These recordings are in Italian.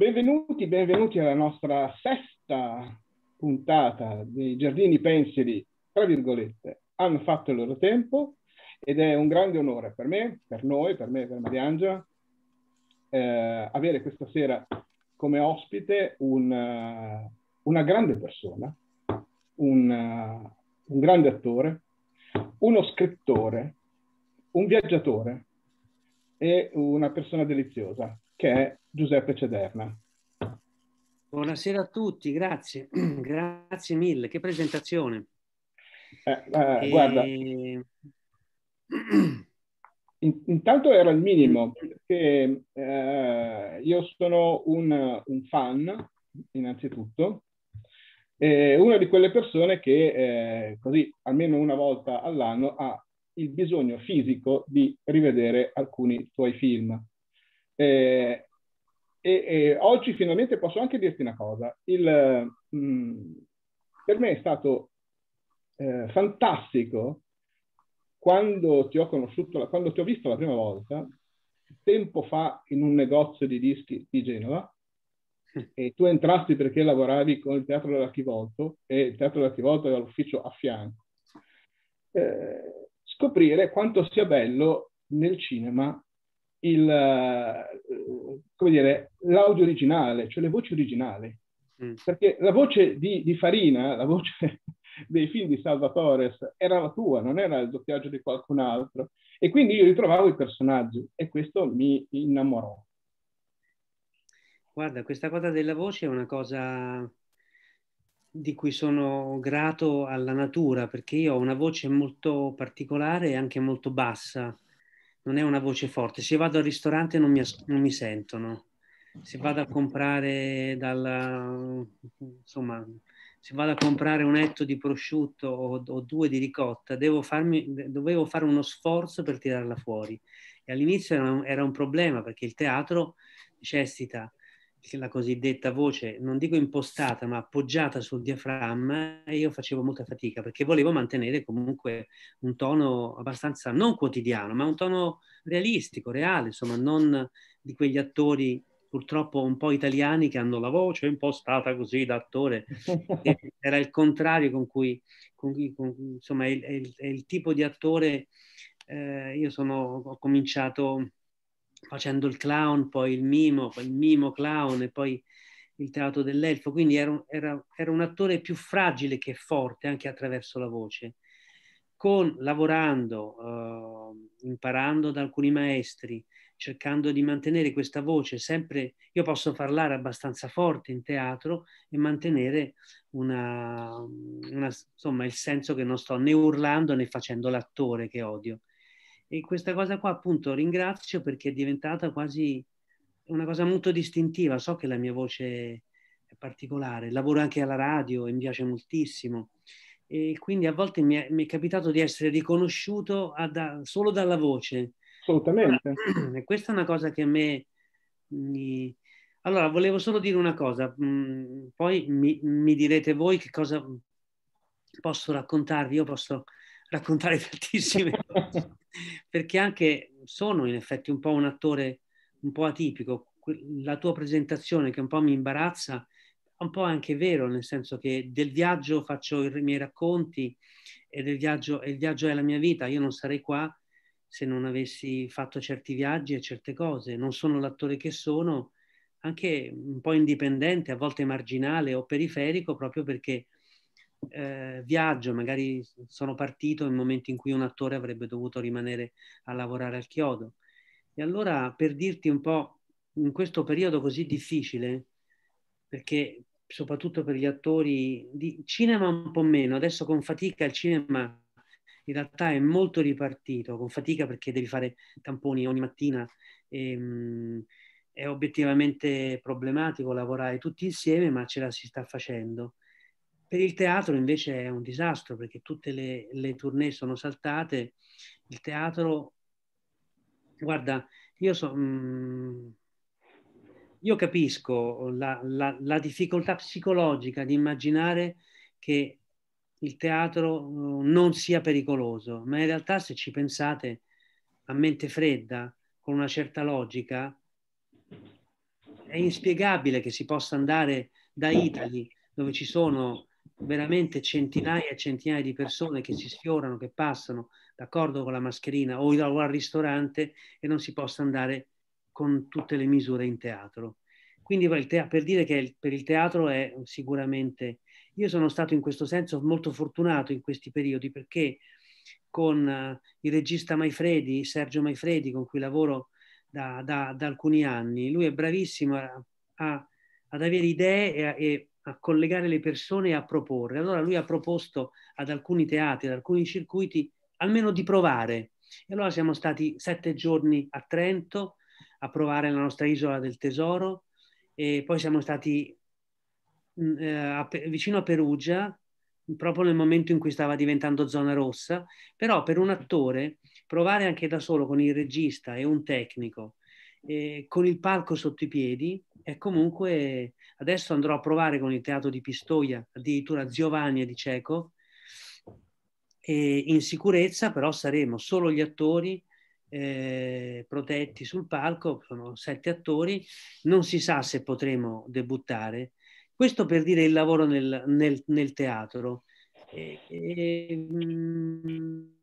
Benvenuti, benvenuti alla nostra sesta puntata di Giardini Pensili, tra virgolette, hanno fatto il loro tempo ed è un grande onore per me, per noi, per me, per Mariangia, eh, avere questa sera come ospite un, eh, una grande persona, un, eh, un grande attore, uno scrittore, un viaggiatore e una persona deliziosa che è Giuseppe Cederna. Buonasera a tutti, grazie, grazie mille, che presentazione. Eh, eh, e... Guarda, intanto era il minimo, perché eh, io sono un, un fan, innanzitutto, una di quelle persone che eh, così almeno una volta all'anno ha il bisogno fisico di rivedere alcuni suoi film. Eh, e, e, oggi finalmente posso anche dirti una cosa, Il, mh, mm, per me è stato eh, fantastico quando ti ho conosciuto, quando ti ho visto la prima volta, tempo fa in un negozio di dischi di Genova, e tu entrasti perché lavoravi con il teatro dell'archivolto e il teatro dell'archivolto era l'ufficio a fianco. Eh, scoprire quanto sia bello nel cinema il, eh, dire, l'audio originale, cioè le voci originali. Mm. Perché la voce di, di, Farina, la voce dei film di Salvatore era la tua, non era il doppiaggio di qualcun altro. E quindi io ritrovavo i personaggi e questo mi innamorò. Guarda, questa cosa della voce è una cosa di cui sono grato alla natura perché io ho una voce molto particolare e anche molto bassa non è una voce forte. Se vado al ristorante non mi, non mi sentono, se vado a comprare dalla, insomma, se vado a comprare un etto di prosciutto o, o due di ricotta, farmi, dovevo fare uno sforzo per tirarla fuori. E all'inizio era un, era un problema perché il teatro necessita la cosiddetta voce, non dico impostata, ma appoggiata sul diaframma, e io facevo molta fatica perché volevo mantenere comunque un tono abbastanza non quotidiano, ma un tono realistico, reale, insomma, non di quegli attori purtroppo un po' italiani che hanno la voce impostata così da attore. Era il contrario con cui, con cui con, insomma, è il, è, il, è il, tipo di attore. Eh, io sono, ho cominciato facendo il clown, poi il mimo, poi il mimo clown e poi il teatro dell'elfo, quindi era un, era, era un attore più fragile che forte anche attraverso la voce. Con, lavorando, uh, imparando da alcuni maestri, cercando di mantenere questa voce sempre, io posso parlare abbastanza forte in teatro e mantenere una, una, insomma, il senso che non sto né urlando né facendo l'attore che odio. E questa cosa qua appunto ringrazio perché è diventata quasi una cosa molto distintiva. So che la mia voce è particolare, lavoro anche alla radio e mi piace moltissimo. E quindi a volte mi è, mi è capitato di essere riconosciuto da, solo dalla voce. Assolutamente. E questa è una cosa che a me... Mm, mi... Allora, volevo solo dire una cosa, mm, poi mi, mi direte voi che cosa posso raccontarvi. Io posso raccontare tantissime cose perché anche sono in effetti un po' un attore un po' atipico. La tua presentazione che un po' mi imbarazza, è un po' anche vero, nel senso che del viaggio faccio i miei racconti e, del viaggio, il viaggio è la mia vita. Io non sarei qua se non avessi fatto certi viaggi e certe cose. Non sono l'attore che sono, anche un po' indipendente, a volte marginale o periferico, proprio perché eh, viaggio, magari sono partito nel momento in cui un attore avrebbe dovuto rimanere a lavorare al chiodo. E allora per dirti un po', in questo periodo così difficile, perché soprattutto per gli attori di cinema un po' meno, adesso con fatica il cinema in realtà è molto ripartito, con fatica perché devi fare tamponi ogni mattina, e, ehm, mh, è obiettivamente problematico lavorare tutti insieme, ma ce la si sta facendo. Per il teatro invece è un disastro perché tutte le, le tournée sono saltate. Il teatro, guarda, io so, mh, mm, io capisco la, la, la, difficoltà psicologica di immaginare che il teatro mm, non sia pericoloso, ma in realtà se ci pensate a mente fredda, con una certa logica, è inspiegabile che si possa andare da Italy, dove ci sono veramente centinaia e centinaia di persone che si sfiorano, che passano d'accordo con la mascherina o al ristorante e non si possa andare con tutte le misure in teatro. Quindi per dire che per il teatro è sicuramente... Io sono stato in questo senso molto fortunato in questi periodi perché con eh, il regista Maifredi, Sergio Maifredi, con cui lavoro da, da, da alcuni anni, lui è bravissimo a, a, ad avere idee e, e a collegare le persone e a proporre. Allora lui ha proposto ad alcuni teatri, ad alcuni circuiti, almeno di provare. E allora siamo stati sette giorni a Trento a provare la nostra isola del tesoro e poi siamo stati mm, eh, a, vicino a Perugia proprio nel momento in cui stava diventando zona rossa, però per un attore provare anche da solo con il regista e un tecnico, eh, con il palco sotto i piedi, e comunque adesso andrò a provare con il teatro di Pistoia, addirittura Giovanni di Cieco, e in sicurezza però saremo solo gli attori eh, protetti sul palco, sono sette attori, non si sa se potremo debuttare. Questo per dire il lavoro nel, nel, nel teatro. E, e, mh,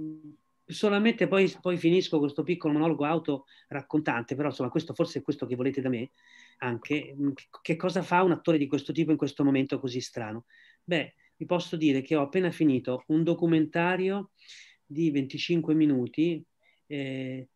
mm, solamente poi, poi, finisco questo piccolo monologo auto raccontante, però insomma questo forse è questo che volete da me anche, mm, che cosa fa un attore di questo tipo in questo momento così strano? Beh, vi posso dire che ho appena finito un documentario di 25 minuti, eh,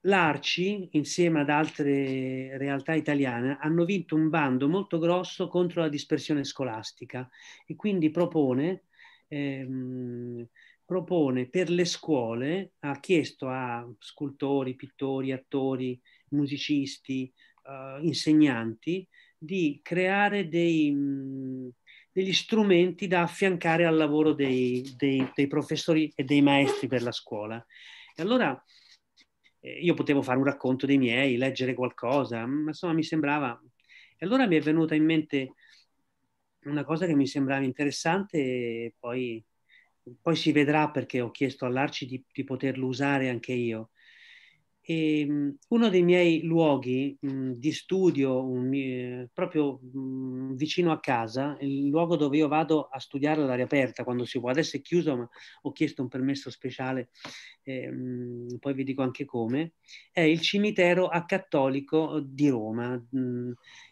l'Arci insieme ad altre realtà italiane hanno vinto un bando molto grosso contro la dispersione scolastica e quindi propone... Ehm, propone per le scuole, ha chiesto a scultori, pittori, attori, musicisti, eh, insegnanti di creare dei, mh, degli strumenti da affiancare al lavoro dei, dei, dei, professori e dei maestri per la scuola. E allora eh, io potevo fare un racconto dei miei, leggere qualcosa, ma insomma mi sembrava... E allora mi è venuta in mente una cosa che mi sembrava interessante e poi poi si vedrà perché ho chiesto all'Arci di, di poterlo usare anche io. E ehm, uno dei miei luoghi mh, di studio, un, eh, proprio mh, vicino a casa, il luogo dove io vado a studiare all'aria aperta quando si può, adesso è chiuso ma ho chiesto un permesso speciale, eh, mh, poi vi dico anche come, è il cimitero acattolico di Roma.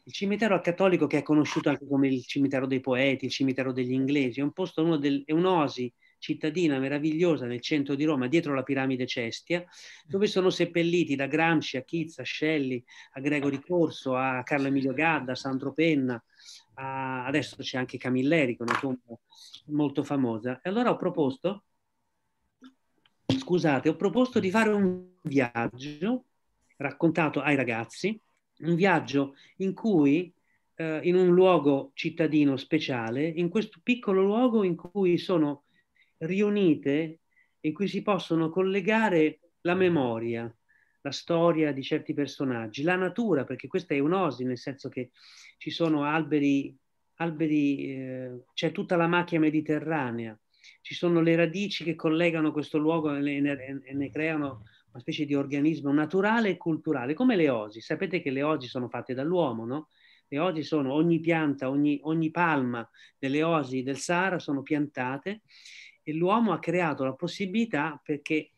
il cimitero acattolico che è conosciuto anche come il cimitero dei poeti, il cimitero degli inglesi, è un posto, uno del, è un'osi cittadina meravigliosa nel centro di Roma, dietro la piramide Cestia, dove sono seppelliti da Gramsci a Chizza, a Scelli, a Gregori Corso, a Carlo Emilio Gadda, a Sandro Penna, a... adesso c'è anche Camilleri, con una tomba molto famosa. E allora ho proposto, scusate, ho proposto di fare un viaggio raccontato ai ragazzi, un viaggio in cui eh, in un luogo cittadino speciale, in questo piccolo luogo in cui sono riunite in cui si possono collegare la memoria, la storia di certi personaggi, la natura, perché questa è un'osi, nel senso che ci sono alberi, alberi eh, c'è tutta la macchia mediterranea, ci sono le radici che collegano questo luogo e ne, e ne creano una specie di organismo naturale e culturale, come le osi. Sapete che le osi sono fatte dall'uomo, no? Le osi sono ogni pianta, ogni, ogni palma delle osi del Sahara sono piantate e l'uomo ha creato la possibilità perché,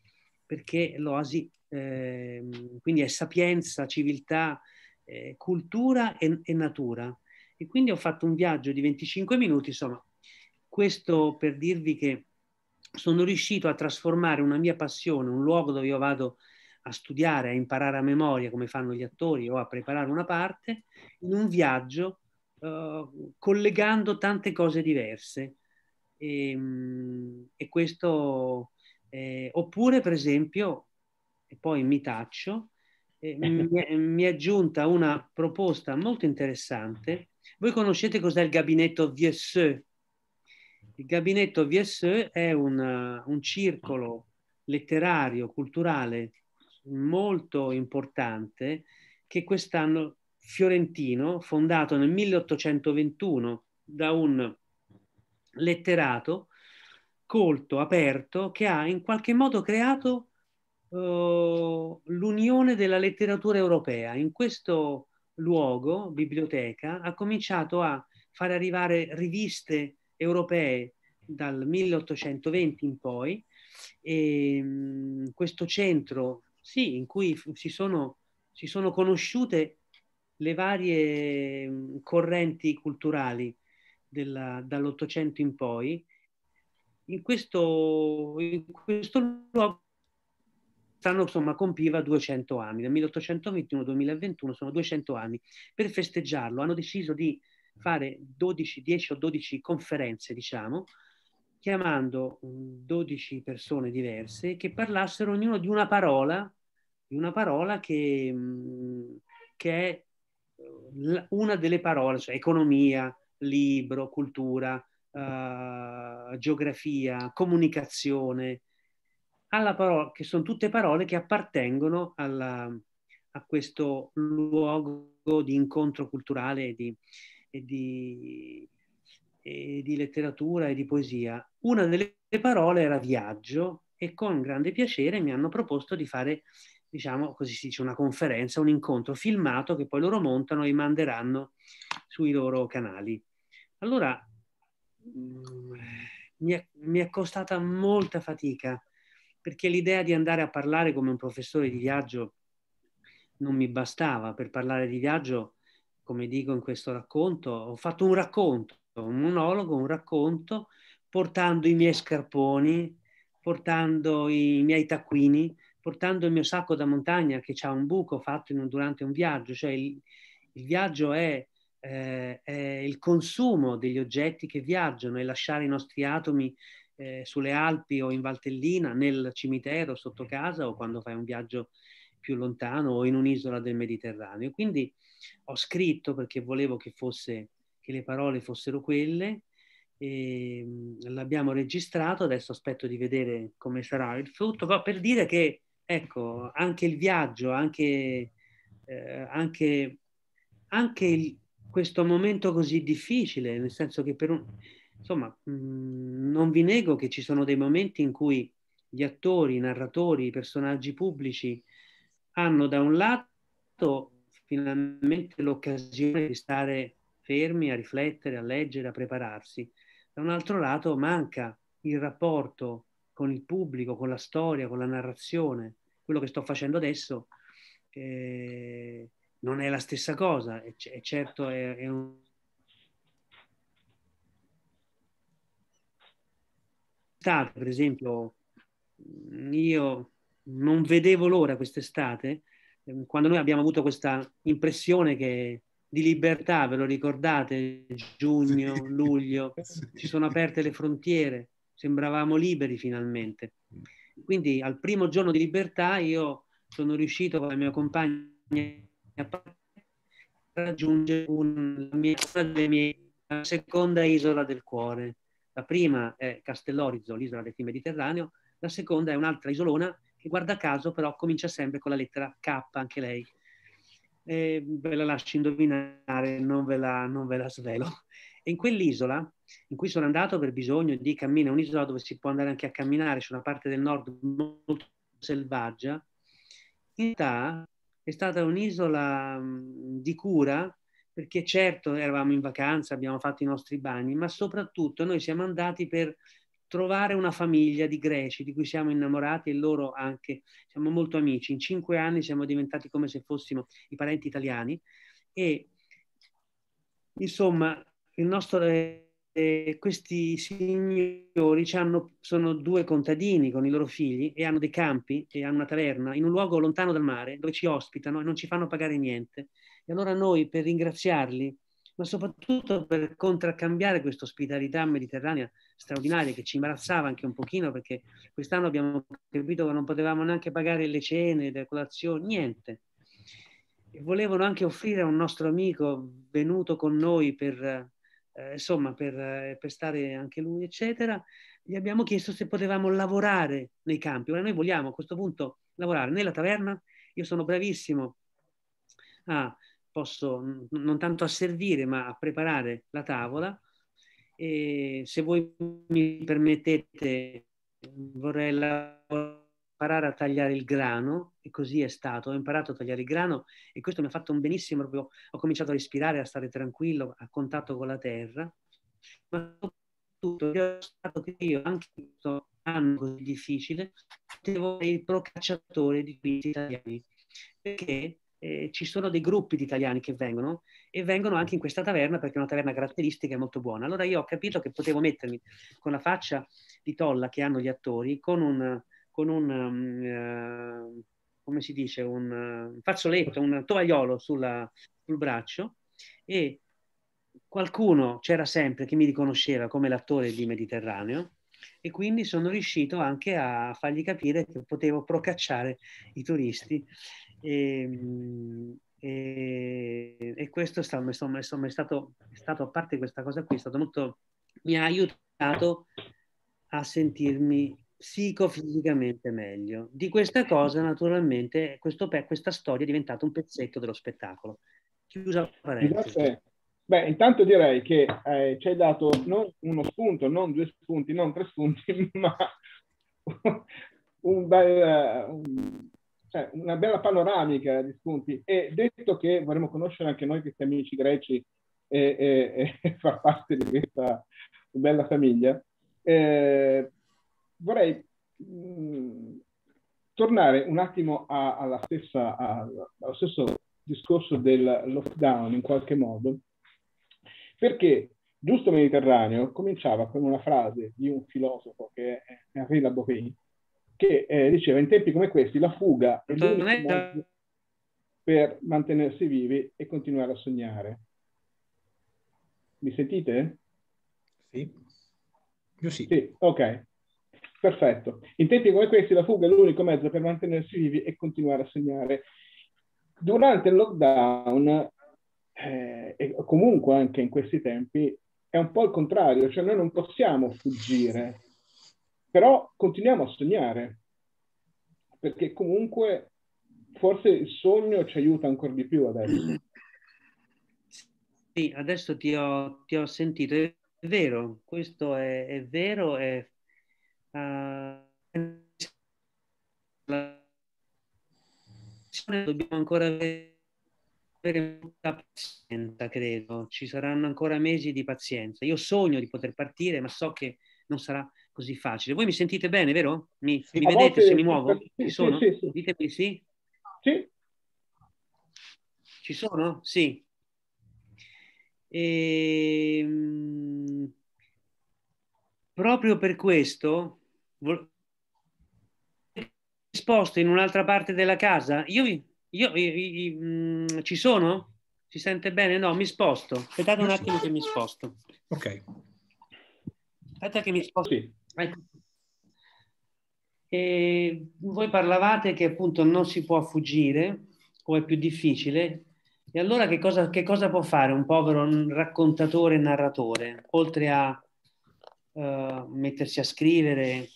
perché l'oasi, eh, quindi è sapienza, civiltà, eh, cultura e, e, natura. E quindi ho fatto un viaggio di 25 minuti, insomma, questo per dirvi che sono riuscito a trasformare una mia passione, un luogo dove io vado a studiare, a imparare a memoria come fanno gli attori o a preparare una parte, in un viaggio eh, collegando tante cose diverse e, ehm, e questo, eh, oppure per esempio, e poi mi taccio, eh, mi, mi, è giunta una proposta molto interessante. Voi conoscete cos'è il gabinetto VSE? Il gabinetto VSE è una, un circolo letterario, culturale molto importante che quest'anno fiorentino, fondato nel 1821 da un letterato, colto, aperto, che ha in qualche modo creato uh, l'unione della letteratura europea. In questo luogo, biblioteca, ha cominciato a far arrivare riviste europee dal 1820 in poi, e, um, questo centro sì, in cui si sono, si sono conosciute le varie mm, correnti culturali dall'Ottocento in poi, in questo, in questo luogo quest'anno insomma compiva 200 anni, dal 1821 2021 sono 200 anni. Per festeggiarlo hanno deciso di fare 12, 10 o 12 conferenze, diciamo, chiamando 12 mm, persone diverse che parlassero ognuno di una parola, di una parola che, mm, che è eh, una delle parole, cioè economia, libro, cultura, eh, geografia, comunicazione, alla parola, che sono tutte parole che appartengono alla, a questo luogo di incontro culturale e di, e di, e di letteratura e di poesia. Una delle parole era viaggio e con grande piacere mi hanno proposto di fare diciamo così si dice, una conferenza, un incontro filmato che poi loro montano e manderanno sui loro canali. Allora mh, mm, mi, è, mi è costata molta fatica perché l'idea di andare a parlare come un professore di viaggio non mi bastava per parlare di viaggio, come dico in questo racconto, ho fatto un racconto, un monologo, un racconto, portando i miei scarponi, portando i miei taccuini, portando il mio sacco da montagna che ha un buco fatto un, durante un viaggio, cioè il, il viaggio è, eh, è, il consumo degli oggetti che viaggiano e lasciare i nostri atomi eh, sulle Alpi o in Valtellina, nel cimitero sotto casa o quando fai un viaggio più lontano o in un'isola del Mediterraneo. Quindi ho scritto perché volevo che, fosse, che le parole fossero quelle E ehm, l'abbiamo registrato, adesso aspetto di vedere come sarà il frutto, però per dire che ecco, anche il viaggio, anche, eh, anche, anche il, questo momento così difficile, nel senso che per un... Insomma, mh, mm, non vi nego che ci sono dei momenti in cui gli attori, i narratori, i personaggi pubblici hanno da un lato finalmente l'occasione di stare fermi a riflettere, a leggere, a prepararsi, da un altro lato manca il rapporto con il pubblico, con la storia, con la narrazione, quello che sto facendo adesso eh, non è la stessa cosa, e, c- e certo è, è un per esempio, io non vedevo l'ora quest'estate, ehm, quando noi abbiamo avuto questa impressione che di libertà, ve lo ricordate, giugno, sì. luglio, sì. si sono aperte le frontiere, sembravamo liberi finalmente. Mm. Quindi al primo giorno di libertà io sono riuscito con la mia compagna a raggiungere un, la mia, la mia, la seconda isola del cuore. La prima è Castellorizzo, l'isola del Mediterraneo, la seconda è un'altra isolona che guarda caso però comincia sempre con la lettera K, anche lei. Eh, ve la lascio indovinare, non ve la, non ve la svelo. E in quell'isola in cui sono andato per bisogno di cammino, un'isola dove si può andare anche a camminare, su una parte del nord molto selvaggia, in realtà è stata un'isola mm, di cura perché certo eravamo in vacanza, abbiamo fatto i nostri bagni, ma soprattutto noi siamo andati per trovare una famiglia di greci di cui siamo innamorati e loro anche, siamo molto amici. In cinque anni siamo diventati come se fossimo i parenti italiani e insomma il nostro eh, eh, questi signori hanno, sono due contadini con i loro figli e hanno dei campi e hanno una taverna in un luogo lontano dal mare dove ci ospitano e non ci fanno pagare niente. E allora noi per ringraziarli, ma soprattutto per contraccambiare questa ospitalità mediterranea straordinaria che ci imbarazzava anche un pochino perché quest'anno abbiamo capito che non potevamo neanche pagare le cene, le colazioni, niente E volevano anche offrire a un nostro amico venuto con noi per eh, insomma per, eh, per, stare anche lui, eccetera, gli abbiamo chiesto se potevamo lavorare nei campi. Ora noi vogliamo a questo punto lavorare nella taverna, io sono bravissimo a, posso non tanto a servire ma a preparare la tavola e se voi mi permettete vorrei lavorare imparare a tagliare il grano e così è stato. Ho imparato a tagliare il grano e questo mi ha fatto un benissimo, proprio, ho cominciato a respirare, a stare tranquillo, a contatto con la terra, ma soprattutto io stato che io anche in questo anno così difficile devo essere il procacciatore di questi italiani perché eh, ci sono dei gruppi di italiani che vengono e vengono anche in questa taverna perché è una taverna caratteristica e molto buona. Allora io ho capito che potevo mettermi con la faccia di tolla che hanno gli attori, con un, con un, uh, come si dice, un, un eh, fazzoletto, un tovagliolo sulla, sul braccio e qualcuno c'era sempre che mi riconosceva come l'attore di Mediterraneo e quindi sono riuscito anche a fargli capire che potevo procacciare i turisti e, ehm, e, e questo sta, insomma, insomma, è, stato, è stato, a parte questa cosa qui, è stato molto, mi ha aiutato a sentirmi psicofisicamente meglio. Di questa cosa, naturalmente, questo, questa storia è diventata un pezzetto dello spettacolo. Chiusa la parentesi. Beh, intanto direi che eh, ci hai dato non uno spunto, non due spunti, non tre spunti, ma un bel, un, cioè una bella panoramica di spunti. E detto che vorremmo conoscere anche noi questi amici greci e, e, e far parte di questa bella famiglia, eh, vorrei mh, mm, tornare un attimo a, alla stessa, a, allo stesso discorso del lockdown in qualche modo, perché Giusto Mediterraneo cominciava con una frase di un filosofo che è Henri Laborie, che eh, diceva in tempi come questi la fuga è l'unico per mantenersi vivi e continuare a sognare. Mi sentite? Sì. Io sì. sì ok. Perfetto. In tempi come questi la fuga è l'unico mezzo per mantenersi vivi e continuare a sognare. Durante il lockdown, eh, e comunque anche in questi tempi, è un po' il contrario, cioè noi non possiamo fuggire, però continuiamo a sognare, perché comunque forse il sogno ci aiuta ancora di più adesso. Sì, adesso ti ho, ti ho sentito, è vero, questo è, è vero, è eh, dobbiamo ancora avere molta pazienza, credo. Ci saranno ancora mesi di pazienza. Io sogno di poter partire, ma so che non sarà così facile. Voi mi sentite bene, vero? Mi, sì, mi vedete volte, se mi muovo? Sì, Ci sono? Sì, sì. Ditemi sì. Sì. Ci sono? Sì. E... Ehm, proprio per questo risposto in un'altra parte della casa? Io, io, io, io, mm, ci sono? Si sente bene? No, mi sposto. Aspettate un attimo che mi sposto. Ok. Aspetta che mi sposto. Sì. Ecco. E voi parlavate che appunto non si può fuggire o è più difficile. E allora che cosa, che cosa può fare un povero raccontatore narratore, oltre a uh, mettersi a scrivere,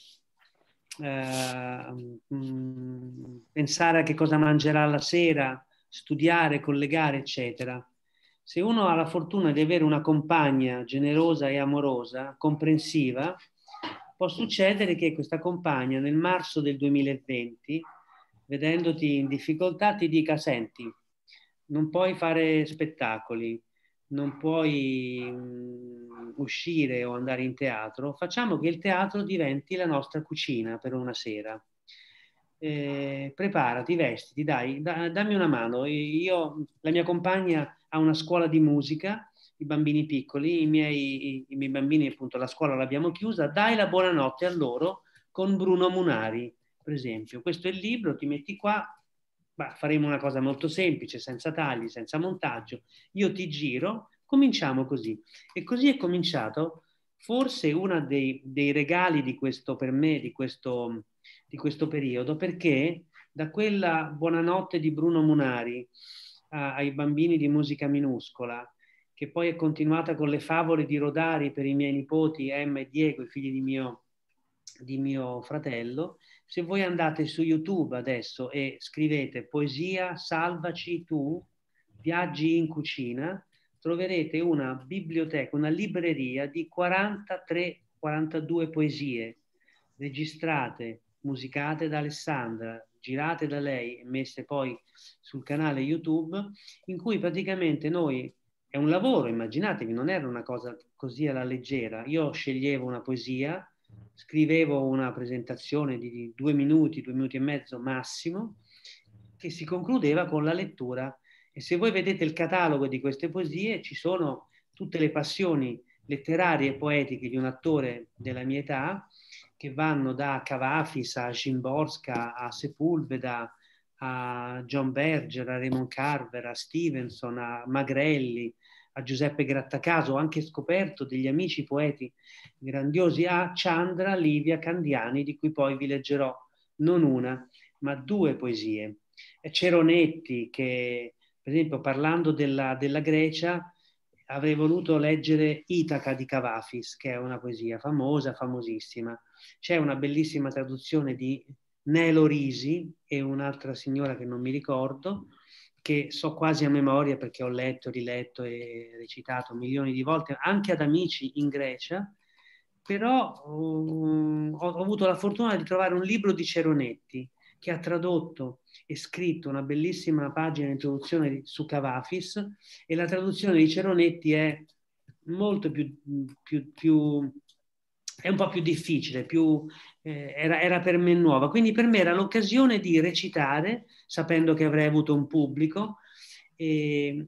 Ehm, mm, pensare a che cosa mangerà la sera, studiare, collegare, eccetera. Se uno ha la fortuna di avere una compagna generosa e amorosa, comprensiva, può succedere che questa compagna nel marzo del 2020, vedendoti in difficoltà, ti dica, senti, non puoi fare spettacoli, non puoi mm, uscire o andare in teatro, facciamo che il teatro diventi la nostra cucina per una sera. Eh, preparati, vestiti, dai, da, dammi una mano. Io, la mia compagna ha una scuola di musica, i bambini piccoli, i miei, i, i miei bambini appunto la scuola l'abbiamo chiusa, dai la buonanotte a loro con Bruno Munari, per esempio. Questo è il libro, ti metti qua, bah, faremo una cosa molto semplice, senza tagli, senza montaggio. Io ti giro, Cominciamo così. E così è cominciato forse uno dei, dei regali di questo, per me, di questo, di questo periodo, perché da quella buonanotte di Bruno Munari a, ai bambini di musica minuscola, che poi è continuata con le favole di Rodari per i miei nipoti Emma e Diego, i figli di mio, di mio fratello, se voi andate su YouTube adesso e scrivete poesia, salvaci tu, viaggi in cucina, troverete una biblioteca, una libreria di 43-42 poesie registrate, musicate da Alessandra, girate da lei e messe poi sul canale YouTube, in cui praticamente noi è un lavoro, immaginatevi, non era una cosa così alla leggera. Io sceglievo una poesia, scrivevo una presentazione di due minuti, due minuti e mezzo massimo, che si concludeva con la lettura e se voi vedete il catalogo di queste poesie, ci sono tutte le passioni letterarie e poetiche di un attore della mia età, che vanno da Cavafis a Szymborska, a Sepulveda, a John Berger, a Raymond Carver, a Stevenson, a Magrelli, a Giuseppe Grattacaso, ho anche scoperto degli amici poeti grandiosi, a Chandra Livia Candiani, di cui poi vi leggerò non una, ma due poesie. Ceronetti, che per esempio, parlando della, della Grecia, avrei voluto leggere Itaca di Cavafis, che è una poesia famosa, famosissima. C'è una bellissima traduzione di Nelo Risi e un'altra signora che non mi ricordo, che so quasi a memoria perché ho letto, riletto e recitato milioni di volte, anche ad amici in Grecia, però um, ho, ho avuto la fortuna di trovare un libro di Ceronetti, che ha tradotto e scritto una bellissima pagina di introduzione su Cavafis e la traduzione di Ceronetti è molto più, più, più è un po' più difficile, più, eh, era, era, per me nuova. Quindi per me era l'occasione di recitare, sapendo che avrei avuto un pubblico. E,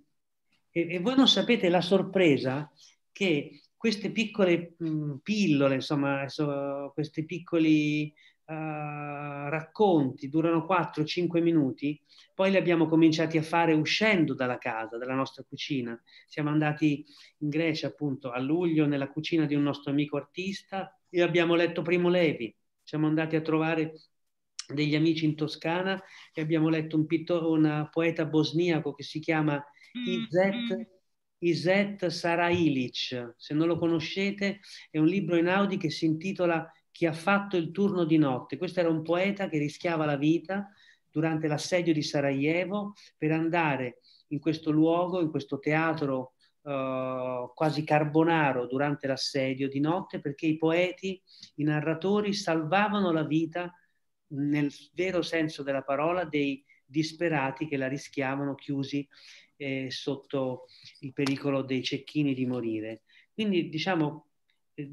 e, e voi non sapete la sorpresa che queste piccole mh, pillole, insomma, so, questi piccoli Uh, racconti durano 4-5 minuti, poi li abbiamo cominciati a fare uscendo dalla casa, dalla nostra cucina. Siamo andati in Grecia appunto a luglio nella cucina di un nostro amico artista e abbiamo letto Primo Levi. Siamo andati a trovare degli amici in Toscana e abbiamo letto un, pittor- una poeta bosniaco che si chiama Izet. Mm, mm. Izet Sarailic, se non lo conoscete, è un libro in Audi che si intitola chi ha fatto il turno di notte. Questo era un poeta che rischiava la vita durante l'assedio di Sarajevo per andare in questo luogo, in questo teatro eh, quasi carbonaro durante l'assedio di notte, perché i poeti, i narratori salvavano la vita nel vero senso della parola dei disperati che la rischiavano chiusi eh, sotto il pericolo dei cecchini di morire. Quindi diciamo eh,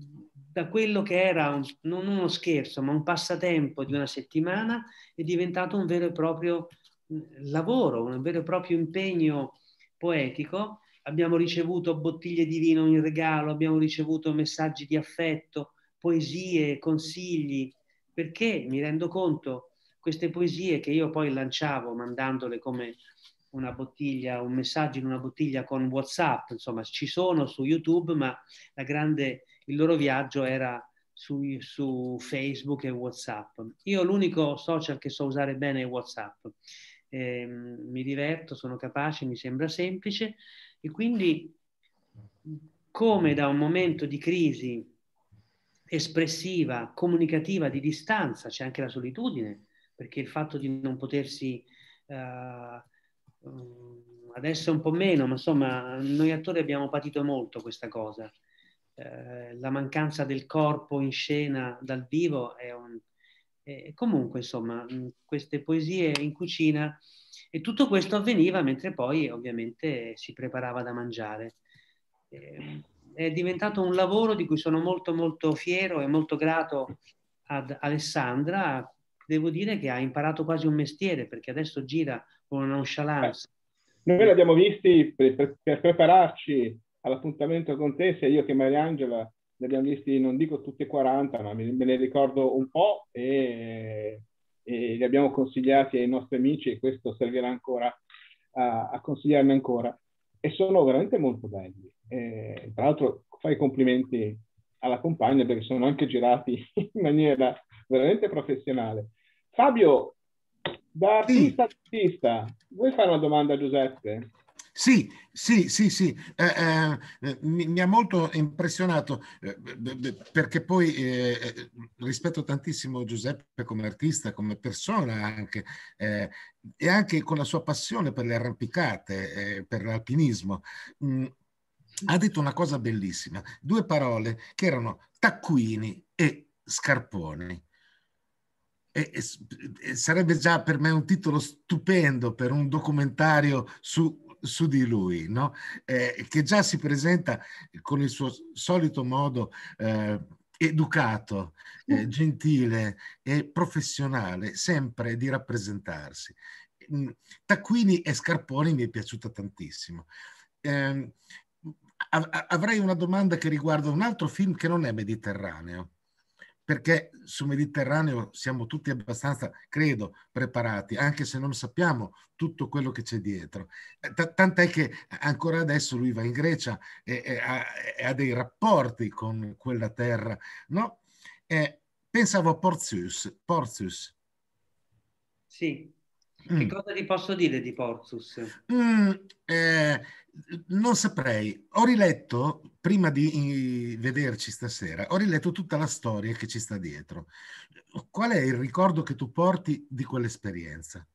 da quello che era un, non uno scherzo, ma un passatempo di una settimana, è diventato un vero e proprio mm, lavoro, un vero e proprio impegno poetico. Abbiamo ricevuto bottiglie di vino in regalo, abbiamo ricevuto messaggi di affetto, poesie, consigli, perché mi rendo conto queste poesie che io poi lanciavo mandandole come una bottiglia, un messaggio in una bottiglia con WhatsApp, insomma, ci sono su YouTube, ma la grande il loro viaggio era su, su Facebook e WhatsApp. Io l'unico social che so usare bene è WhatsApp. Eh, mi diverto, sono capace, mi sembra semplice e quindi come da un momento di crisi espressiva, comunicativa, di distanza, c'è anche la solitudine, perché il fatto di non potersi, uh, adesso un po' meno, ma insomma noi attori abbiamo patito molto questa cosa, eh, la mancanza del corpo in scena dal vivo è un... Eh, comunque, insomma, mm, queste poesie in cucina e tutto questo avveniva mentre poi ovviamente si preparava da mangiare. Eh, è diventato un lavoro di cui sono molto molto fiero e molto grato ad Alessandra. Devo dire che ha imparato quasi un mestiere perché adesso gira con una nonchalance. Noi l'abbiamo visti per, per, per prepararci all'appuntamento con te, sia io che Mariangela ne abbiamo visti, non dico tutti e 40, ma me, ne ricordo un po' e, e, li abbiamo consigliati ai nostri amici e questo servirà ancora a, a consigliarne ancora. E sono veramente molto belli. E, tra l'altro fai complimenti alla compagna perché sono anche girati in maniera veramente professionale. Fabio, da artista sì. artista, vuoi fare una domanda a Giuseppe? Sì, sì, sì, sì. Eh, eh, eh, mi, mi, ha molto impressionato eh, perché poi eh, eh, rispetto tantissimo Giuseppe come artista, come persona anche, e anche con la sua passione per le arrampicate, per l'alpinismo. Mm, ha detto una cosa bellissima, due parole che erano taccuini e scarponi. E, e, e sarebbe già per me un titolo stupendo per un documentario su su di lui, no? eh, che già si presenta con il suo solito modo eh, educato, eh, mm. gentile e professionale, sempre di rappresentarsi. Mm, Taccuini e Scarponi mi è piaciuta tantissimo. Ehm, avrei una domanda che riguarda un altro film che non è mediterraneo, perché sul Mediterraneo siamo tutti abbastanza, credo, preparati, anche se non sappiamo tutto quello che c'è dietro. Eh, tant'è che ancora adesso lui va in Grecia e, e, ha, e ha, dei rapporti con quella terra. No? E eh, pensavo a Porzius. Porzius. Sì, che mm. cosa ti posso dire di Porzus? Mm, eh, non saprei. Ho riletto, prima di vederci stasera, ho riletto tutta la storia che ci sta dietro. Qual è il ricordo che tu porti di quell'esperienza?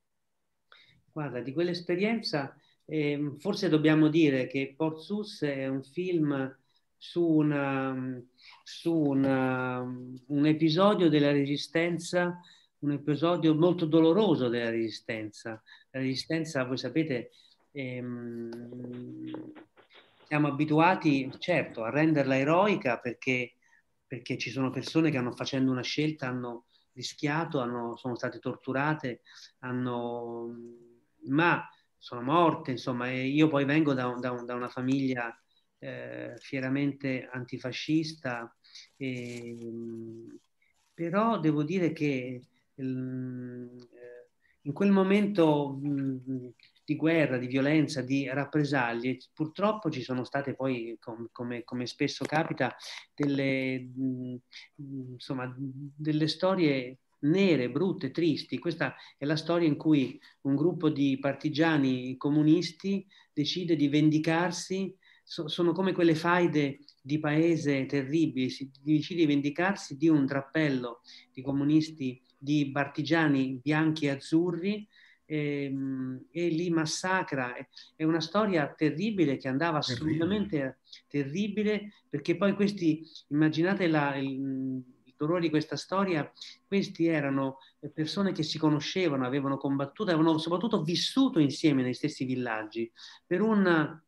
Guarda, di quell'esperienza eh, forse dobbiamo dire che Porzus è un film su, una, su una, un episodio della resistenza un episodio molto doloroso della resistenza. La resistenza, voi sapete, ehm, siamo abituati, certo, a renderla eroica perché, perché, ci sono persone che hanno facendo una scelta, hanno rischiato, hanno, sono state torturate, hanno, ma sono morte, insomma, e io poi vengo da, da, da una famiglia eh, fieramente antifascista, e, ehm, però devo dire che eh, in quel momento mm, di guerra, di violenza, di rappresaglie, purtroppo ci sono state poi, com, come, come, spesso capita, delle, mm, insomma, delle storie nere, brutte, tristi. Questa è la storia in cui un gruppo di partigiani comunisti decide di vendicarsi, so, sono come quelle faide di paese terribili, si decide di vendicarsi di un drappello di comunisti di partigiani bianchi e azzurri e, ehm, e, li massacra. È una storia terribile che andava assolutamente terribile perché poi questi, immaginate la, il, il dolore di questa storia, questi erano persone che si conoscevano, avevano combattuto, avevano soprattutto vissuto insieme nei stessi villaggi per una...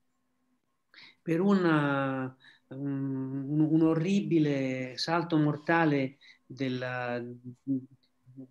Per una un, un, orribile salto mortale della,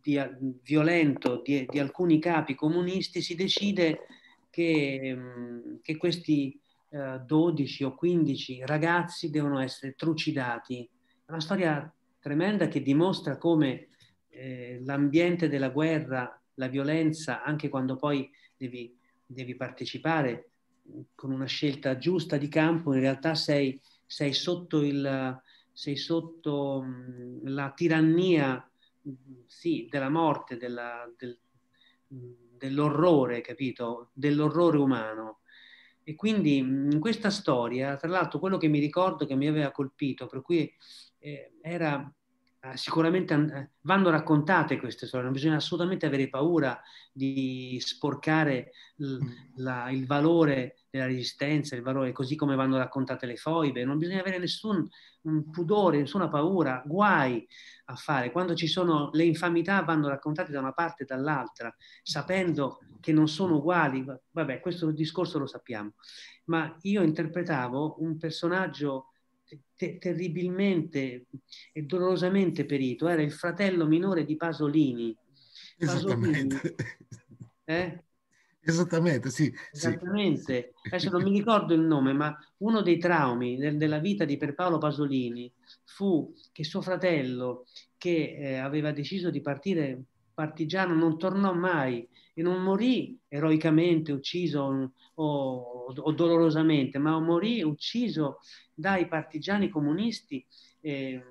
di, violento di, di, alcuni capi comunisti, si decide che, mm, che questi eh, 12 o 15 ragazzi devono essere trucidati. È una storia tremenda che dimostra come eh, l'ambiente della guerra, la violenza, anche quando poi devi, devi partecipare mm, con una scelta giusta di campo, in realtà sei, sei sotto, il, sei sotto mm, la tirannia Mm, sì, della morte, della, del, mm, dell'orrore, capito? Dell'orrore umano. E quindi in mm, questa storia, tra l'altro, quello che mi ricordo che mi aveva colpito, per cui eh, era eh, sicuramente eh, vanno raccontate queste storie, non bisogna assolutamente avere paura di sporcare mm. la, il valore della resistenza, il valore così come vanno raccontate le foibe, non bisogna avere nessun pudore, nessuna paura, guai a fare, quando ci sono le infamità vanno raccontate da una parte e dall'altra, sapendo che non sono uguali, vabbè questo discorso lo sappiamo, ma io interpretavo un personaggio te- terribilmente e dolorosamente perito, era il fratello minore di Pasolini. Pasolini Esattamente. Eh? Esattamente, sì. Esattamente. Sì. Adesso non mi ricordo il nome, ma uno dei traumi del, della vita di Pierpaolo Pasolini fu che suo fratello, che eh, aveva deciso di partire partigiano non tornò mai e non morì eroicamente ucciso mm, o, o dolorosamente, ma morì ucciso dai partigiani comunisti eh,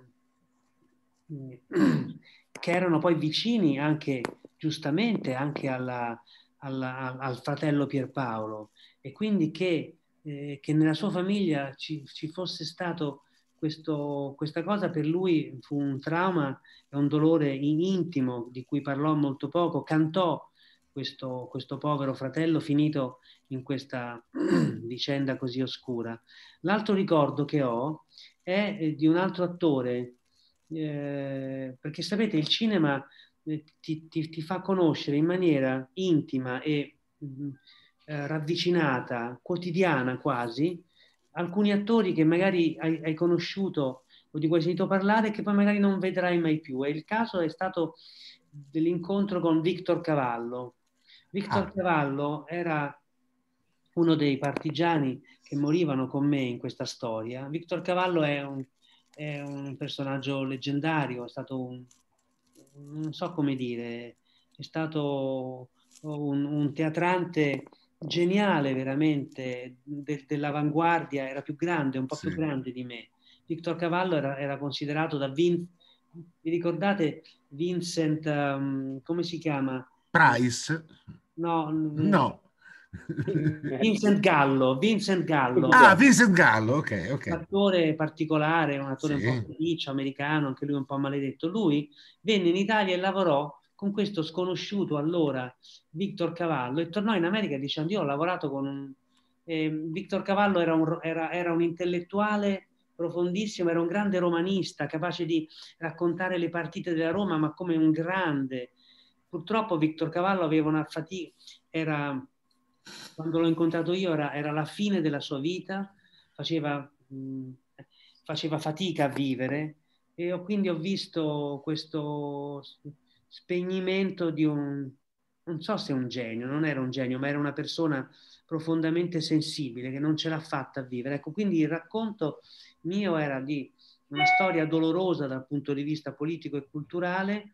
che erano poi vicini anche giustamente anche alla, alla, al fratello Pierpaolo e quindi che, eh, che nella sua famiglia ci, ci fosse stato questo, questa cosa per lui fu un trauma e un dolore intimo di cui parlò molto poco, cantò questo, questo povero fratello finito in questa vicenda così oscura. L'altro ricordo che ho è eh, di un altro attore, eh, perché sapete il cinema eh, ti, ti, ti, fa conoscere in maniera intima e mm, eh, ravvicinata, quotidiana quasi, alcuni attori che magari hai, hai conosciuto o di cui hai sentito parlare e che poi magari non vedrai mai più. E il caso è stato dell'incontro con Victor Cavallo. Victor ah. Cavallo era uno dei partigiani che morivano con me in questa storia. Victor Cavallo è un, è un personaggio leggendario, è stato un, non so come dire, è stato un, un teatrante geniale veramente de, dell'avanguardia, era più grande, un po' sì. più grande di me. Victor Cavallo era, era considerato da Vin- vi ricordate Vincent, um, come si chiama? Price? No. No. Vincent Gallo, Vincent Gallo. Ah, Vincent Gallo, ok, ok. Un attore particolare, un attore sì. un po' felice, americano, anche lui un po' maledetto. Lui venne in Italia e lavorò con questo sconosciuto allora Victor Cavallo e tornò in America dicendo io ho lavorato con un... Eh, Victor Cavallo era un, era, era un intellettuale profondissimo, era un grande romanista, capace di raccontare le partite della Roma, ma come un grande. Purtroppo Victor Cavallo aveva una fatica, era, quando l'ho incontrato io era, era, la fine della sua vita, faceva, mh, faceva fatica a vivere e ho, quindi ho visto questo spegnimento di un, non so se un genio, non era un genio, ma era una persona profondamente sensibile che non ce l'ha fatta a vivere. Ecco, quindi il racconto mio era di una storia dolorosa dal punto di vista politico e culturale,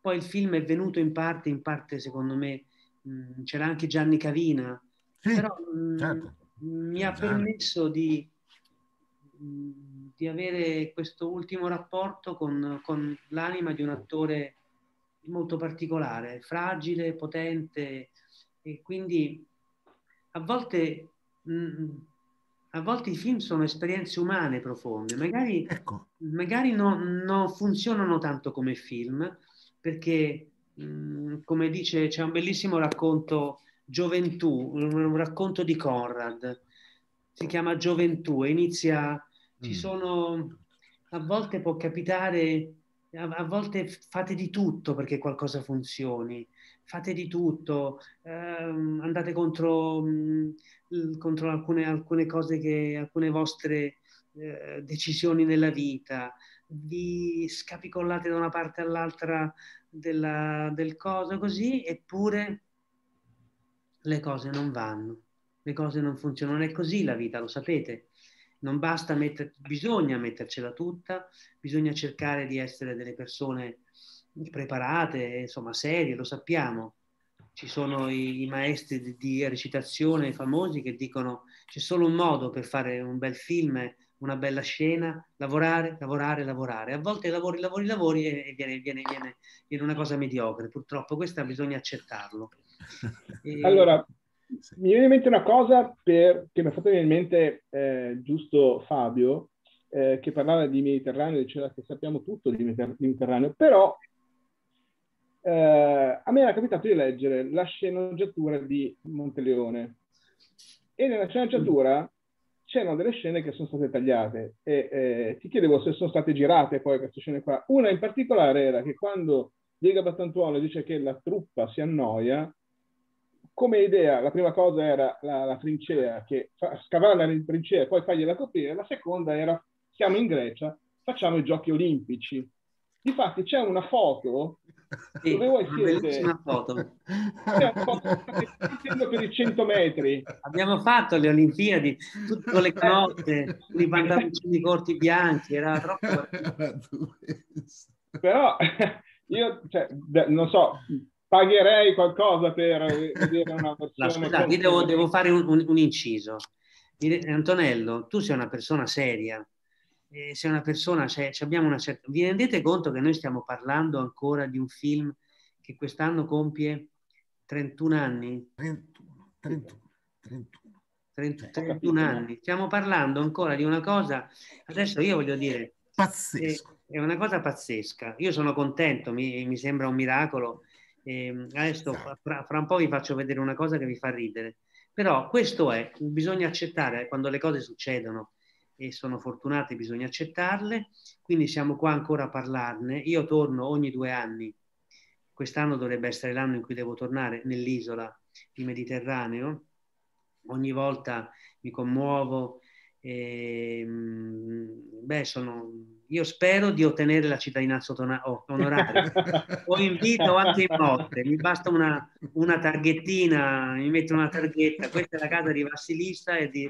poi il film è venuto in parte, in parte secondo me mh, c'era anche Gianni Cavina, sì, però mh, certo. mi ha permesso di, mh, di, avere questo ultimo rapporto con, con l'anima di un attore molto particolare, fragile, potente e quindi a volte, mh, mm, mm, a volte i film sono esperienze umane profonde, magari, ecco. magari non no funzionano tanto come film perché mh, mm, come dice c'è un bellissimo racconto Gioventù, un racconto di Conrad, si oh. chiama Gioventù e inizia, mm. ci sono, a volte può capitare a volte fate di tutto perché qualcosa funzioni, fate di tutto, ehm, andate contro, mh, contro alcune, alcune, cose che, alcune vostre eh, decisioni nella vita, vi scapicollate da una parte all'altra della, del coso così, eppure le cose non vanno, le cose non funzionano. Non è così la vita, lo sapete non basta metter, bisogna mettercela tutta, bisogna cercare di essere delle persone preparate, insomma serie, lo sappiamo. Ci sono i, i maestri di, di, recitazione famosi che dicono c'è solo un modo per fare un bel film, una bella scena, lavorare, lavorare, lavorare. A volte lavori, lavori, lavori e, viene, viene, viene, viene una cosa mediocre. Purtroppo questa bisogna accettarlo. E... Allora, mi viene in mente una cosa per, che mi ha fatto venire in mente eh, giusto Fabio, eh, che parlava di Mediterraneo, diceva che sappiamo tutto di Mediterraneo, però eh, a me era capitato di leggere la sceneggiatura di Monteleone e nella sceneggiatura c'erano delle scene che sono state tagliate e eh, ti chiedevo se sono state girate poi queste scene qua. Una in particolare era che quando Diego Battantuolo dice che la truppa si annoia, come idea, la prima cosa era la, la trincea, che fa, scavarla in trincea e poi fargliela coprire, la seconda era siamo in Grecia, facciamo i giochi olimpici. Infatti c'è una foto sì, dove voi siete... Una foto. C'è una foto per i 100 metri. Abbiamo fatto le Olimpiadi, tutte con le canotte, i pantaloncini corti bianchi, era troppo... Però io cioè, non so, pagherei qualcosa per eh, vedere una persona. No, scusate, devo, devo fare un, un, un, inciso. Antonello, tu sei una persona seria, eh, sei una persona, cioè, abbiamo una certa... Vi rendete conto che noi stiamo parlando ancora di un film che quest'anno compie 31 anni? 31, 31, 31. 31 anni. Stiamo parlando ancora di una cosa, adesso io voglio dire... Pazzesco. È, è una cosa pazzesca. Io sono contento, mi, mi sembra un miracolo eh, adesso esatto. fra, fra, un po' vi faccio vedere una cosa che vi fa ridere, però questo è, bisogna accettare quando le cose succedono e sono fortunate, bisogna accettarle, quindi siamo qua ancora a parlarne. Io torno ogni due anni, quest'anno dovrebbe essere l'anno in cui devo tornare nell'isola di Mediterraneo, ogni volta mi commuovo, e, ehm, beh, sono, io spero di ottenere la cittadinanza onoraria. o in vita o anche in morte. Mi basta una, una, targhettina, mi metto una targhetta. Questa è la casa di Vassilista e di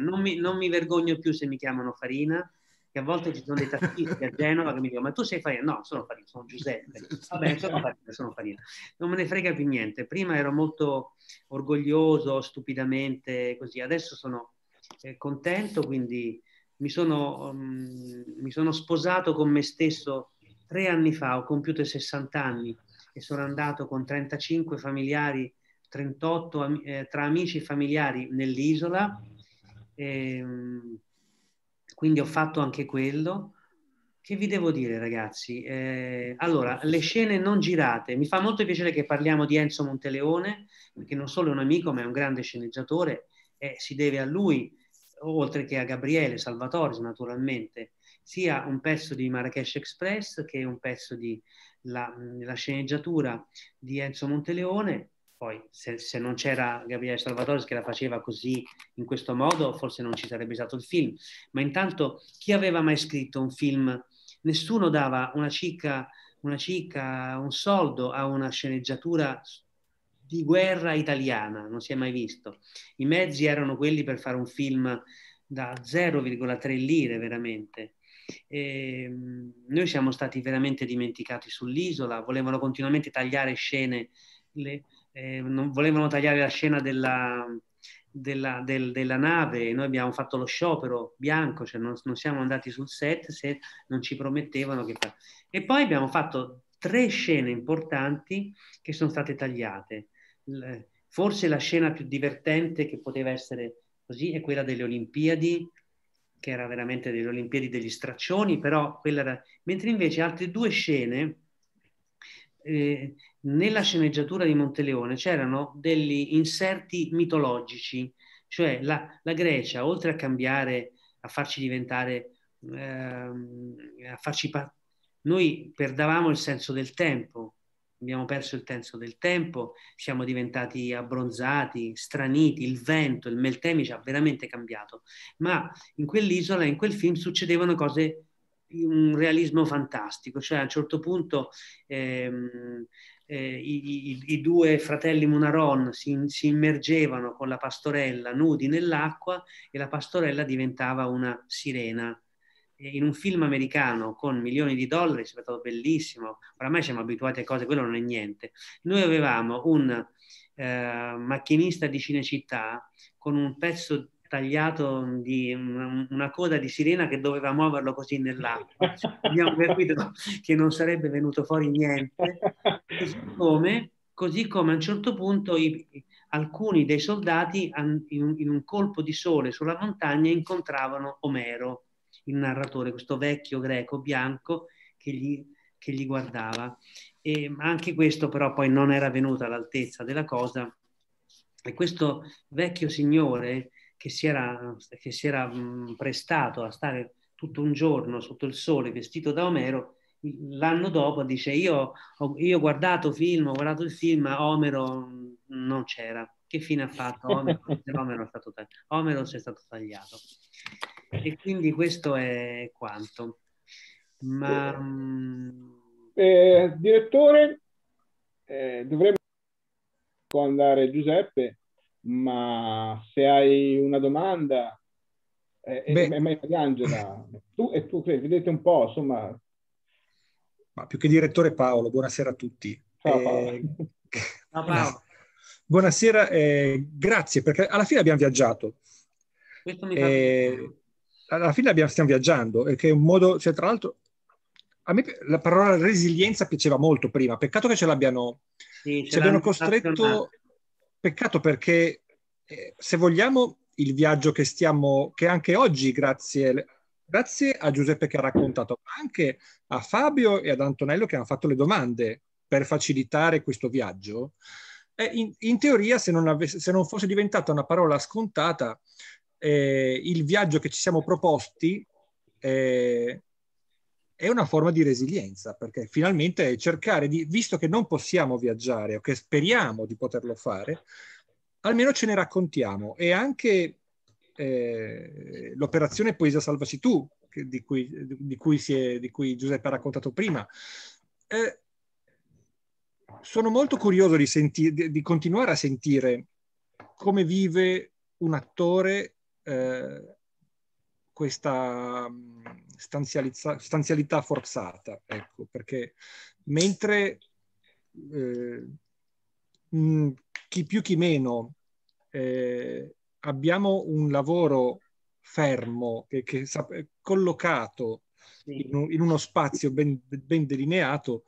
non mi, non mi, vergogno più se mi chiamano Farina, che a volte ci sono dei tassisti a Genova che mi dicono ma tu sei Farina? No, sono Farina, sono Giuseppe. Vabbè, sono Farina, sono Farina. Non me ne frega più niente. Prima ero molto orgoglioso, stupidamente, così. Adesso sono contento, quindi mi sono, um, mi sono, sposato con me stesso tre anni fa, ho compiuto i 60 anni e sono andato con 35 familiari, 38 eh, tra amici e familiari nell'isola, e, ehm, quindi ho fatto anche quello. Che vi devo dire ragazzi? Eh, allora, le scene non girate, mi fa molto piacere che parliamo di Enzo Monteleone, perché non solo è un amico ma è un grande sceneggiatore, eh, si deve a lui oltre che a Gabriele Salvatoris naturalmente, sia un pezzo di Marrakesh Express che un pezzo della la, sceneggiatura di Enzo Monteleone. Poi se, se non c'era Gabriele Salvatoris che la faceva così, in questo modo, forse non ci sarebbe stato il film. Ma intanto chi aveva mai scritto un film? Nessuno dava una cicca, una cicca un soldo a una sceneggiatura di guerra italiana, non si è mai visto. I mezzi erano quelli per fare un film da 0,3 lire veramente. E ehm, noi siamo stati veramente dimenticati sull'isola, volevano continuamente tagliare scene, le, eh, volevano tagliare la scena della, della, del, della, nave, noi abbiamo fatto lo sciopero bianco, cioè non, non, siamo andati sul set se non ci promettevano che... E poi abbiamo fatto tre scene importanti che sono state tagliate forse la scena più divertente che poteva essere così è quella delle Olimpiadi, che era veramente delle Olimpiadi degli straccioni, però quella era... Mentre invece altre due scene, eh, nella sceneggiatura di Monteleone c'erano degli inserti mitologici, cioè la, la Grecia, oltre a cambiare, a farci diventare, eh, a farci... Pa- noi perdavamo il senso del tempo, abbiamo perso il senso del tempo, siamo diventati abbronzati, straniti, il vento, il meltemi ci ha veramente cambiato, ma in quell'isola, in quel film succedevano cose un realismo fantastico, cioè a un certo punto ehm, eh, i, i, i, due fratelli Munaron si, si, immergevano con la pastorella nudi nell'acqua e la pastorella diventava una sirena in un film americano con milioni di dollari, è stato bellissimo, oramai siamo abituati a cose, quello non è niente. Noi avevamo un eh, macchinista di Cinecittà con un pezzo tagliato di una, una, coda di sirena che doveva muoverlo così nell'acqua. Abbiamo capito che non sarebbe venuto fuori niente, così come, così come a un certo punto i, alcuni dei soldati in, in un colpo di sole sulla montagna incontravano Omero il narratore, questo vecchio greco bianco che gli, che gli guardava. E anche questo però poi non era venuto all'altezza della cosa e questo vecchio signore che si era, che si era mm, prestato a stare tutto un giorno sotto il sole vestito da Omero, l'anno dopo dice io ho, io ho guardato film, ho guardato il film, ma Omero non c'era. Che fine ha fatto Omero? Omero, è stato, Omero si è stato tagliato. E quindi questo è quanto. Ma... Eh, mm, eh direttore, eh, dovremmo andare Giuseppe, ma se hai una domanda, eh, Beh, è Mariangela, tu e tu, cioè, vedete un po', insomma... Ma più che direttore Paolo, buonasera a tutti. Ciao eh, Paolo. Eh, Ciao Paolo. Buonasera, eh, grazie perché alla fine abbiamo viaggiato. Questo mi fa eh, alla fine abbiamo, stiamo viaggiando e che è un modo, cioè tra l'altro a me la parola resilienza piaceva molto prima, peccato che ce l'abbiano, sì, ce l'abbiano costretto, peccato perché eh, se vogliamo il viaggio che stiamo, che anche oggi grazie, grazie a Giuseppe che ha raccontato, ma anche a Fabio e ad Antonello che hanno fatto le domande per facilitare questo viaggio, eh, in, in, teoria, se non, avesse, se non, fosse diventata una parola scontata, eh, il viaggio che ci siamo proposti eh, è una forma di resilienza, perché finalmente cercare di, visto che non possiamo viaggiare o che speriamo di poterlo fare, almeno ce ne raccontiamo. E anche eh, l'operazione Poesia Salvaci Tu, di cui, di, cui è, di cui, Giuseppe ha raccontato prima, eh, sono molto curioso di, senti- di continuare a sentire come vive un attore eh, questa mm, stanzialità forzata, ecco, perché mentre eh, mh, mm, chi più chi meno eh, abbiamo un lavoro fermo, che, che, eh, collocato in, in, uno spazio ben, ben delineato,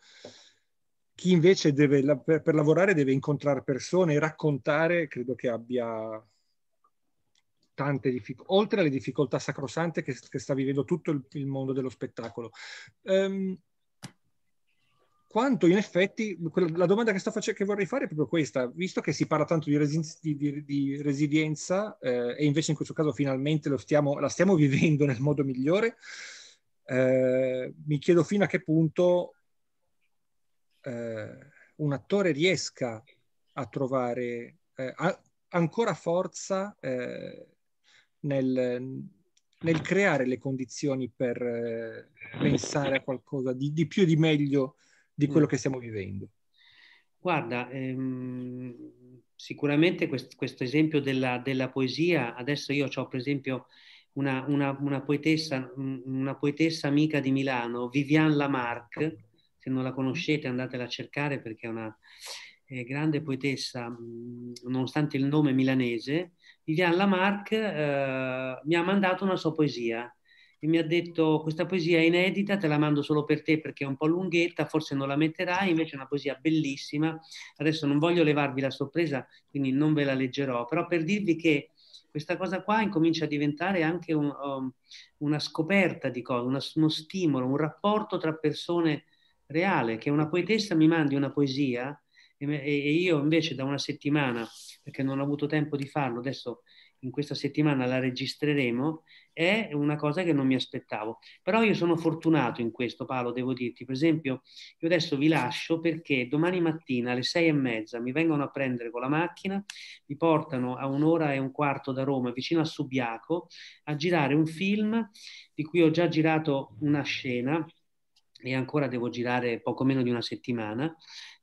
chi invece deve, per, per lavorare deve incontrare persone e raccontare, credo che abbia tante difficoltà, oltre alle difficoltà sacrosante che, che sta vivendo tutto il, il mondo dello spettacolo. Um, quanto in effetti, la domanda che, face- che, vorrei fare è proprio questa, visto che si parla tanto di, resi- di, di resilienza eh, e invece in questo caso finalmente stiamo, la stiamo vivendo nel modo migliore, eh, mi chiedo fino a che punto eh, un attore riesca a trovare eh, a- ancora forza eh, nel, nel ah. creare le condizioni per eh, pensare a qualcosa di, di, più, di meglio di quello mm. che stiamo vivendo? Guarda, ehm, sicuramente quest, questo esempio della, della, poesia, adesso io ho per esempio una, una, una, poetessa, una poetessa amica di Milano, Viviane Lamarck, se non la conoscete andatela a cercare perché è una eh, grande poetessa, mm, nonostante il nome milanese, Lilian Lamarck eh, mi ha mandato una sua poesia e mi ha detto questa poesia è inedita, te la mando solo per te perché è un po' lunghetta, forse non la metterai, invece è una poesia bellissima. Adesso non voglio levarvi la sorpresa, quindi non ve la leggerò, però per dirvi che questa cosa qua incomincia a diventare anche un, um, una scoperta di cose, una, uno stimolo, un rapporto tra persone reale, che una poetessa mi mandi una poesia e, e io invece da una settimana perché non ho avuto tempo di farlo, adesso in questa settimana la registreremo, è una cosa che non mi aspettavo. Però io sono fortunato in questo, Paolo, devo dirti. Per esempio, io adesso vi lascio perché domani mattina alle sei e mezza mi vengono a prendere con la macchina, mi portano a un'ora e un quarto da Roma, vicino a Subiaco, a girare un film di cui ho già girato una scena e ancora devo girare poco meno di una settimana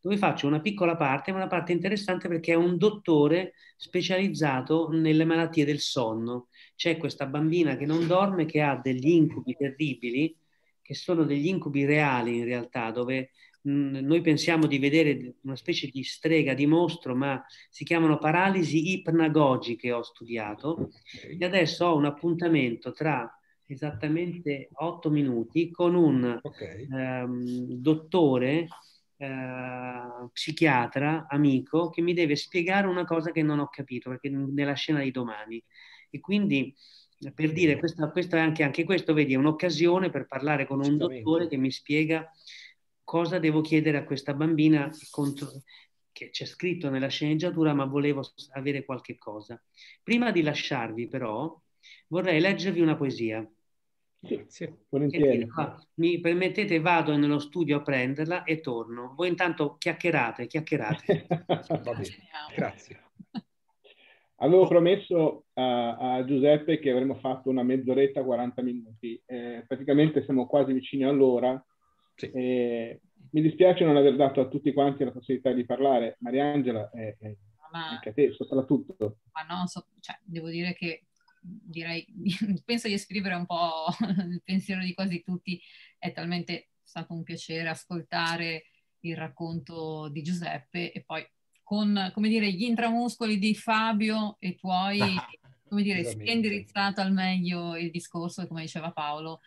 dove faccio una piccola parte, ma una parte interessante perché è un dottore specializzato nelle malattie del sonno. C'è questa bambina che non dorme, che ha degli incubi terribili, che sono degli incubi reali in realtà, dove mh, noi pensiamo di vedere una specie di strega, di mostro, ma si chiamano paralisi ipnagogiche, ho studiato, e adesso ho un appuntamento tra esattamente otto minuti con un okay. um, dottore eh, psichiatra, amico, che mi deve spiegare una cosa che non ho capito, perché nella scena di domani. E quindi per dire, questa, questa anche, anche, questo, vedi, è un'occasione per parlare con un dottore che mi spiega cosa devo chiedere a questa bambina contro, che c'è scritto nella sceneggiatura, ma volevo avere qualche cosa. Prima di lasciarvi, però, vorrei leggervi una poesia sì, Volentieri. Mi permettete, vado nello studio a prenderla e torno. Voi intanto chiacchierate, chiacchierate. Va bene, grazie. Avevo promesso a, a, Giuseppe che avremmo fatto una mezz'oretta, 40 minuti. Eh, praticamente siamo quasi vicini all'ora. Sì. Eh, mi dispiace non aver dato a tutti quanti la possibilità di parlare. Mariangela, eh, ma, anche a te soprattutto. Ma non so, cioè, devo dire che direi, penso di esprimere un po' il pensiero di quasi tutti, è talmente stato un piacere ascoltare il racconto di Giuseppe e poi con, come dire, gli intramuscoli di Fabio e tuoi, come dire, si è indirizzato al meglio il discorso e come diceva Paolo,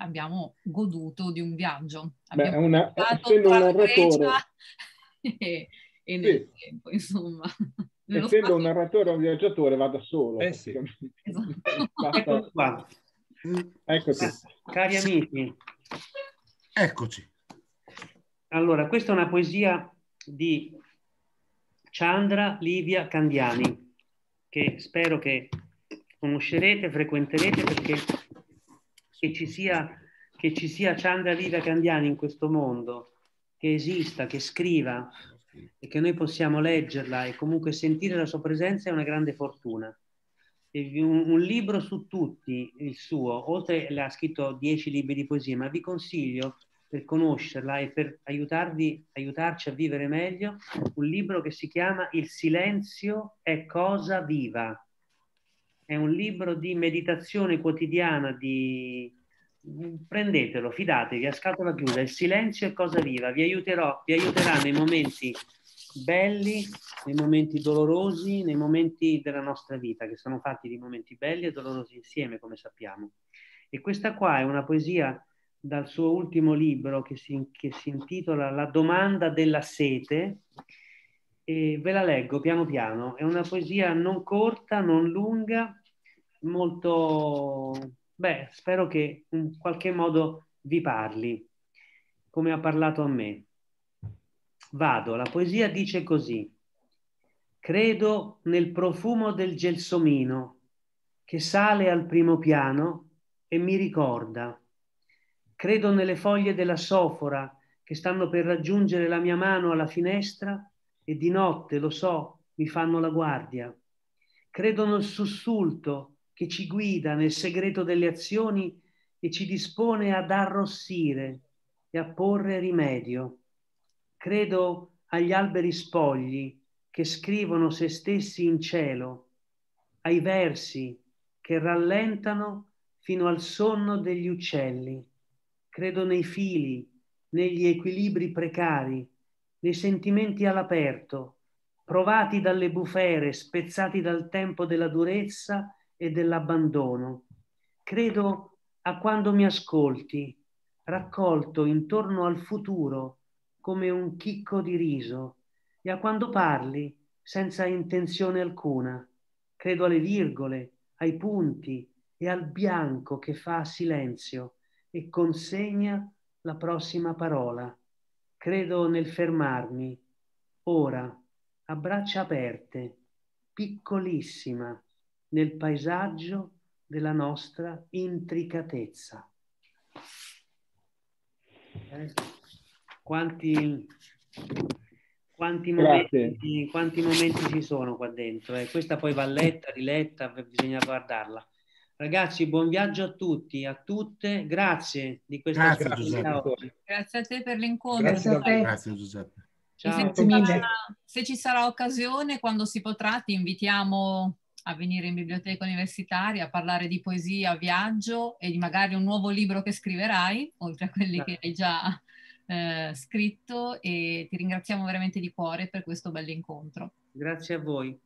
abbiamo goduto di un viaggio. Abbiamo Beh, una, goduto un narratore. E, e nel sì. tempo, insomma. Nello Essendo spazio... un narratore o un viaggiatore vado solo. Eh sì. esatto. Basta... Eccoci. Cari amici. Eccoci. Allora, questa è una poesia di Chandra Livia Candiani, che spero che conoscerete, frequenterete, perché che ci sia, che ci sia Chandra Livia Candiani in questo mondo, che esista, che scriva, e che noi possiamo leggerla e comunque sentire la sua presenza è una grande fortuna. Un, un libro su tutti, il suo, oltre ha scritto dieci libri di poesia, ma vi consiglio per conoscerla e per aiutarvi, aiutarci a vivere meglio, un libro che si chiama Il silenzio è cosa viva. È un libro di meditazione quotidiana, di, prendetelo, fidatevi, a scatola chiusa, il silenzio è cosa viva, vi aiuterò, vi aiuterà nei momenti belli, nei momenti dolorosi, nei momenti della nostra vita, che sono fatti di momenti belli e dolorosi insieme, come sappiamo. E questa qua è una poesia dal suo ultimo libro che si, che si intitola La domanda della sete, e ve la leggo piano piano, è una poesia non corta, non lunga, molto Beh, spero che in qualche modo vi parli, come ha parlato a me. Vado, la poesia dice così. Credo nel profumo del gelsomino che sale al primo piano e mi ricorda. Credo nelle foglie della sofora che stanno per raggiungere la mia mano alla finestra e di notte, lo so, mi fanno la guardia. Credo nel sussulto che ci guida nel segreto delle azioni e ci dispone ad arrossire e a porre rimedio. Credo agli alberi spogli che scrivono se stessi in cielo, ai versi che rallentano fino al sonno degli uccelli. Credo nei fili, negli equilibri precari, nei sentimenti all'aperto, provati dalle bufere, spezzati dal tempo della durezza e dell'abbandono. Credo a quando mi ascolti, raccolto intorno al futuro come un chicco di riso, e a quando parli senza intenzione alcuna. Credo alle virgole, ai punti e al bianco che fa silenzio e consegna la prossima parola. Credo nel fermarmi, ora, a braccia aperte, piccolissima, nel paesaggio della nostra intricatezza. Eh? Quanti, quanti, momenti, quanti, momenti, ci sono qua dentro? Eh? Questa poi va letta, riletta, bisogna guardarla. Ragazzi, buon viaggio a tutti, a tutte, grazie di questa grazie, Grazie a te per l'incontro. Grazie, grazie, grazie Giuseppe. Ciao. Se, ci sarà, se ci sarà occasione, quando si potrà, ti invitiamo a venire in biblioteca universitaria a parlare di poesia, viaggio e di magari un nuovo libro che scriverai, oltre a quelli che certo. hai già eh, scritto e ti ringraziamo veramente di cuore per questo bel incontro. Grazie a voi.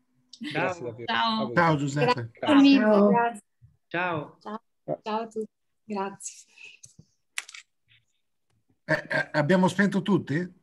Ciao, ciao. ciao Giuseppe. Grazie. Ciao. Ciao. ciao. ciao a tutti, grazie. Eh, eh, abbiamo spento tutti?